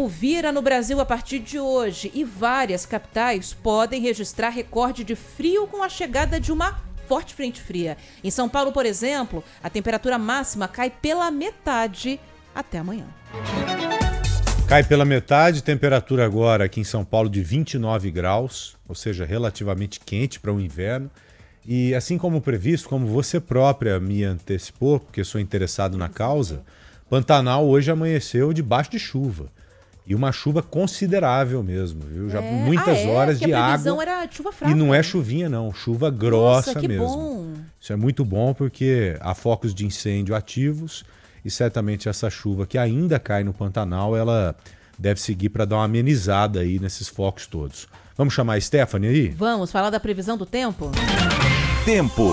tempo vira no Brasil a partir de hoje e várias capitais podem registrar recorde de frio com a chegada de uma forte frente fria. Em São Paulo, por exemplo, a temperatura máxima cai pela metade até amanhã. Cai pela metade, temperatura agora aqui em São Paulo de 29 graus, ou seja, relativamente quente para o inverno. E assim como previsto, como você própria me antecipou, porque sou interessado na causa, Pantanal hoje amanheceu debaixo de chuva. E uma chuva considerável mesmo, viu? Já é. muitas ah, é? horas de água. Era chuva fraca. E não é né? chuvinha, não, chuva grossa Nossa, que mesmo. Bom. Isso é muito bom porque há focos de incêndio ativos e certamente essa chuva que ainda cai no Pantanal, ela deve seguir para dar uma amenizada aí nesses focos todos. Vamos chamar a Stephanie aí? Vamos falar da previsão do tempo? Tempo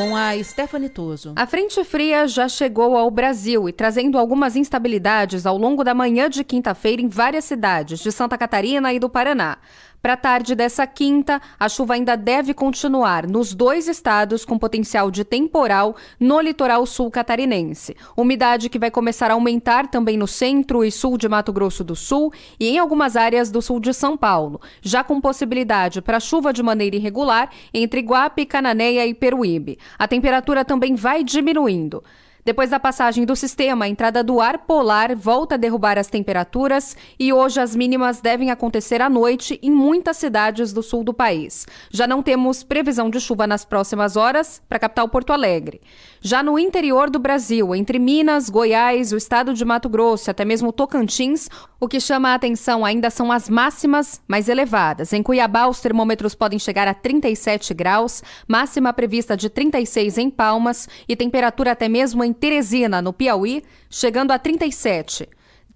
com a Stephanie Toso. A frente fria já chegou ao Brasil e trazendo algumas instabilidades ao longo da manhã de quinta-feira em várias cidades de Santa Catarina e do Paraná. Para a tarde dessa quinta, a chuva ainda deve continuar nos dois estados com potencial de temporal no litoral sul catarinense. Umidade que vai começar a aumentar também no centro e sul de Mato Grosso do Sul e em algumas áreas do sul de São Paulo, já com possibilidade para chuva de maneira irregular entre Guape, Cananéia e Peruíbe. A temperatura também vai diminuindo. Depois da passagem do sistema, a entrada do ar polar volta a derrubar as temperaturas e hoje as mínimas devem acontecer à noite em muitas cidades do sul do país. Já não temos previsão de chuva nas próximas horas para a capital Porto Alegre. Já no interior do Brasil, entre Minas, Goiás, o estado de Mato Grosso, e até mesmo Tocantins, o que chama a atenção ainda são as máximas mais elevadas. Em Cuiabá, os termômetros podem chegar a 37 graus, máxima prevista de 36 em Palmas e temperatura até mesmo em Teresina, no Piauí, chegando a 37.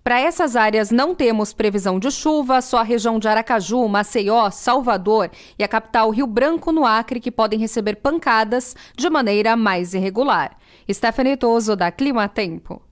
Para essas áreas não temos previsão de chuva, só a região de Aracaju, Maceió, Salvador e a capital Rio Branco, no Acre, que podem receber pancadas de maneira mais irregular. Stephanie Toso, da Clima Tempo.